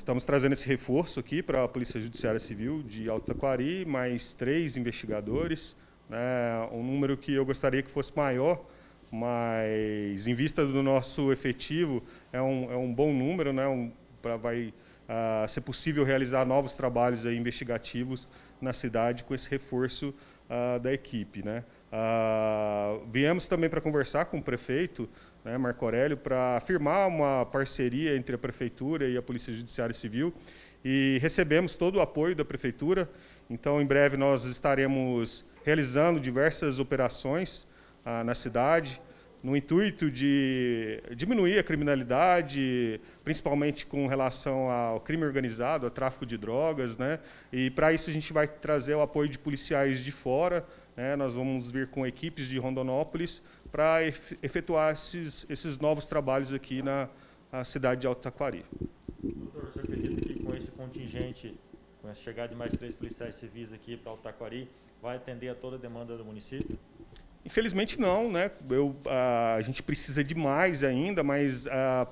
Estamos trazendo esse reforço aqui para a Polícia Judiciária Civil de Alto Taquari, mais três investigadores, né, um número que eu gostaria que fosse maior, mas em vista do nosso efetivo, é um, é um bom número, né, um, vai uh, ser possível realizar novos trabalhos aí, investigativos na cidade com esse reforço uh, da equipe. Né. Ah, viemos também para conversar com o prefeito, né, Marco Aurélio, para firmar uma parceria entre a prefeitura e a Polícia Judiciária Civil e recebemos todo o apoio da prefeitura. Então, em breve, nós estaremos realizando diversas operações ah, na cidade, no intuito de diminuir a criminalidade, principalmente com relação ao crime organizado, ao tráfico de drogas, né? E para isso a gente vai trazer o apoio de policiais de fora, né, nós vamos vir com equipes de Rondonópolis para efetuar esses, esses novos trabalhos aqui na, cidade de Alto Taquari. Doutor, você acredita que com esse contingente, com a chegada de mais três policiais civis aqui para Alto Taquari, vai atender a toda a demanda do município? Infelizmente não, né? Eu, a, a gente precisa de mais ainda, mas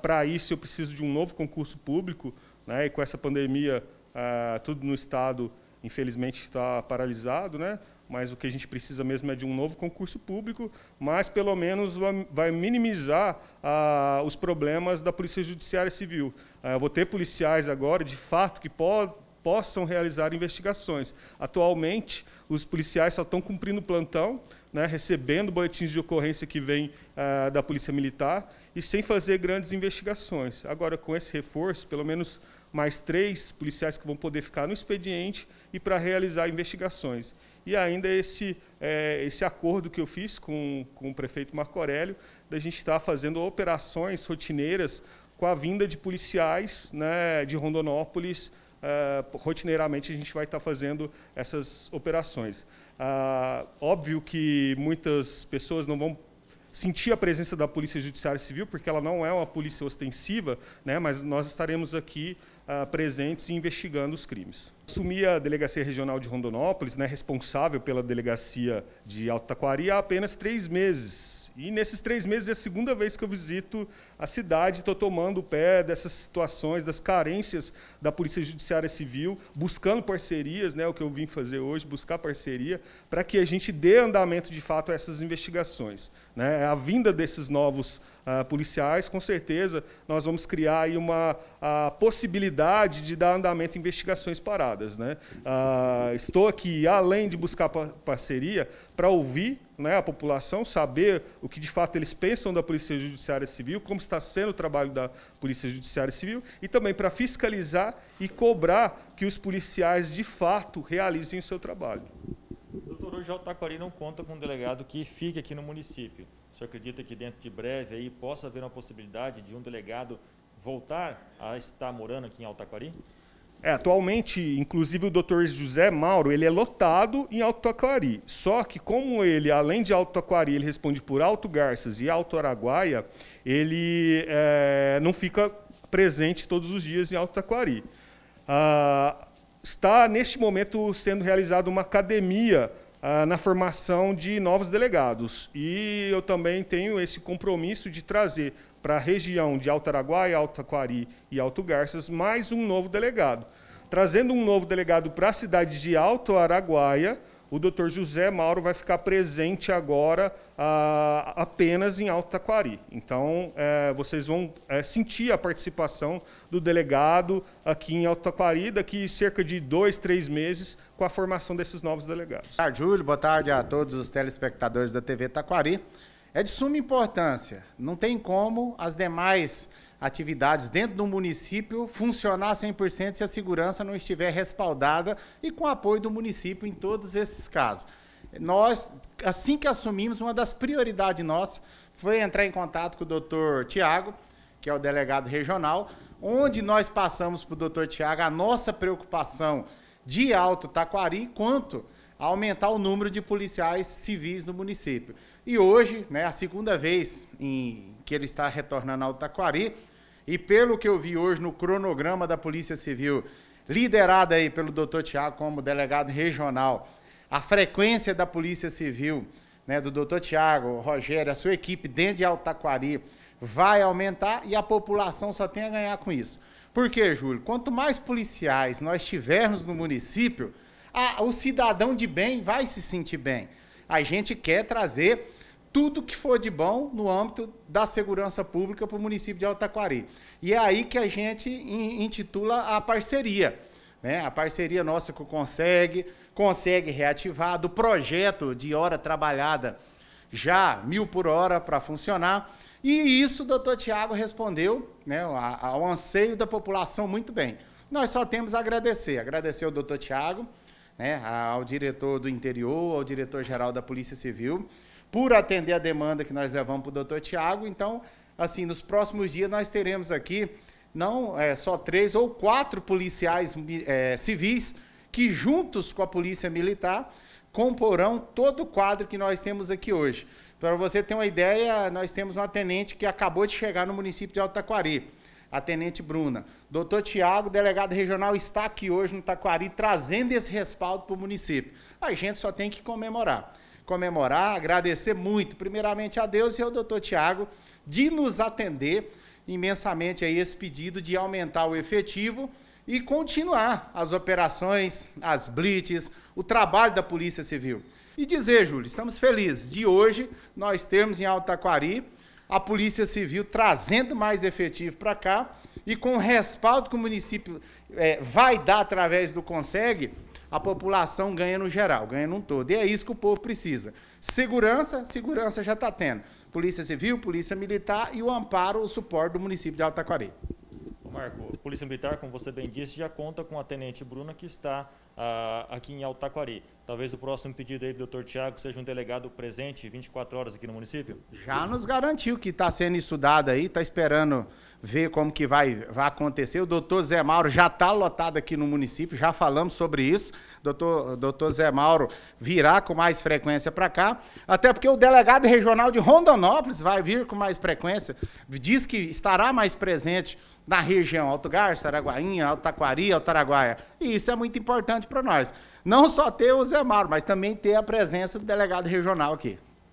para isso eu preciso de um novo concurso público, né? E com essa pandemia, a, tudo no estado infelizmente está paralisado, né? mas o que a gente precisa mesmo é de um novo concurso público, mas pelo menos vai minimizar ah, os problemas da Polícia Judiciária Civil. Ah, eu vou ter policiais agora, de fato, que po possam realizar investigações. Atualmente, os policiais só estão cumprindo plantão, né, recebendo boletins de ocorrência que vêm ah, da Polícia Militar e sem fazer grandes investigações. Agora, com esse reforço, pelo menos mais três policiais que vão poder ficar no expediente e para realizar investigações e ainda esse, é, esse acordo que eu fiz com, com o prefeito Marco Aurélio, da gente estar tá fazendo operações rotineiras com a vinda de policiais né, de Rondonópolis. É, rotineiramente a gente vai estar tá fazendo essas operações. Ah, óbvio que muitas pessoas não vão sentir a presença da Polícia Judiciária Civil, porque ela não é uma polícia ostensiva, né, mas nós estaremos aqui uh, presentes e investigando os crimes. Assumi a Delegacia Regional de Rondonópolis, né, responsável pela Delegacia de Alto Taquari, há apenas três meses, e nesses três meses é a segunda vez que eu visito a cidade, estou tomando o pé dessas situações, das carências da Polícia Judiciária Civil, buscando parcerias, né, o que eu vim fazer hoje, buscar parceria, para que a gente dê andamento de fato a essas investigações. Né? A vinda desses novos uh, policiais, com certeza nós vamos criar aí uma uh, possibilidade de dar andamento a investigações paradas. Né? Uh, estou aqui, além de buscar parceria, para ouvir né, a população, saber o que de fato eles pensam da Polícia Judiciária Civil, como está sendo o trabalho da Polícia Judiciária Civil, e também para fiscalizar e cobrar que os policiais de fato realizem o seu trabalho Doutor, hoje o Taquari não conta com um delegado que fique aqui no município senhor acredita que dentro de breve aí possa haver uma possibilidade de um delegado voltar a estar morando aqui em Altaquari? É, atualmente, inclusive o Dr. José Mauro, ele é lotado em Alto Taquari. Só que como ele, além de Alto Taquari, ele responde por Alto Garças e Alto Araguaia, ele é, não fica presente todos os dias em Alto Taquari. Ah, está, neste momento, sendo realizada uma academia ah, na formação de novos delegados. E eu também tenho esse compromisso de trazer para a região de Alto Araguaia, Alto Taquari e Alto Garças mais um novo delegado. Trazendo um novo delegado para a cidade de Alto Araguaia, o doutor José Mauro vai ficar presente agora ah, apenas em Alto Taquari. Então, eh, vocês vão eh, sentir a participação do delegado aqui em Alto Taquari daqui cerca de dois, três meses com a formação desses novos delegados. Boa tarde, Júlio. Boa tarde a todos os telespectadores da TV Taquari. É de suma importância. Não tem como as demais atividades dentro do município funcionar 100% se a segurança não estiver respaldada e com apoio do município em todos esses casos. Nós, assim que assumimos, uma das prioridades nossas foi entrar em contato com o doutor Tiago, que é o delegado regional, onde nós passamos para o doutor Tiago a nossa preocupação de Alto Taquari quanto aumentar o número de policiais civis no município. E hoje, né, a segunda vez em que ele está retornando ao Taquari, e pelo que eu vi hoje no cronograma da Polícia Civil, liderada aí pelo doutor Tiago como delegado regional, a frequência da Polícia Civil, né, do doutor Tiago, Rogério, a sua equipe dentro de Altaquari, vai aumentar e a população só tem a ganhar com isso. Por quê, Júlio? Quanto mais policiais nós tivermos no município, a, ah, o cidadão de bem vai se sentir bem. A gente quer trazer tudo que for de bom no âmbito da segurança pública para o município de Altaquari. E é aí que a gente intitula a parceria. Né? A parceria nossa que consegue, consegue reativar, do projeto de hora trabalhada já mil por hora para funcionar. E isso o doutor Tiago respondeu né, ao anseio da população muito bem. Nós só temos a agradecer. Agradecer ao doutor Tiago, né, ao diretor do interior, ao diretor-geral da Polícia Civil, por atender a demanda que nós levamos para o doutor Tiago. Então, assim, nos próximos dias nós teremos aqui não é, só três ou quatro policiais é, civis que, juntos com a Polícia Militar, comporão todo o quadro que nós temos aqui hoje. Para você ter uma ideia, nós temos uma tenente que acabou de chegar no município de Altaquari a Tenente Bruna. Doutor Tiago, delegado regional, está aqui hoje no Taquari trazendo esse respaldo para o município. A gente só tem que comemorar. Comemorar, agradecer muito, primeiramente a Deus e ao doutor Tiago, de nos atender imensamente aí esse pedido de aumentar o efetivo e continuar as operações, as blitz, o trabalho da Polícia Civil. E dizer, Júlio, estamos felizes de hoje nós termos em Taquari a Polícia Civil trazendo mais efetivo para cá e com o respaldo que o município é, vai dar através do Consegue, a população ganha no geral, ganha num todo. E é isso que o povo precisa. Segurança, segurança já está tendo. Polícia Civil, Polícia Militar e o amparo, o suporte do município de Altaquari. Marco, Polícia Militar, como você bem disse, já conta com a Tenente Bruna, que está ah, aqui em Altaquari. Talvez o próximo pedido aí do doutor Tiago seja um delegado presente 24 horas aqui no município? Já nos garantiu que está sendo estudado aí, está esperando ver como que vai, vai acontecer. O doutor Zé Mauro já está lotado aqui no município, já falamos sobre isso. Doutor, doutor Zé Mauro virá com mais frequência para cá, até porque o delegado regional de Rondonópolis vai vir com mais frequência, diz que estará mais presente na região Alto Garça, Araguainha, Alto Taquari, Alto Araguaia. E isso é muito importante para nós. Não só ter o Zé Mauro, mas também ter a presença do delegado regional aqui.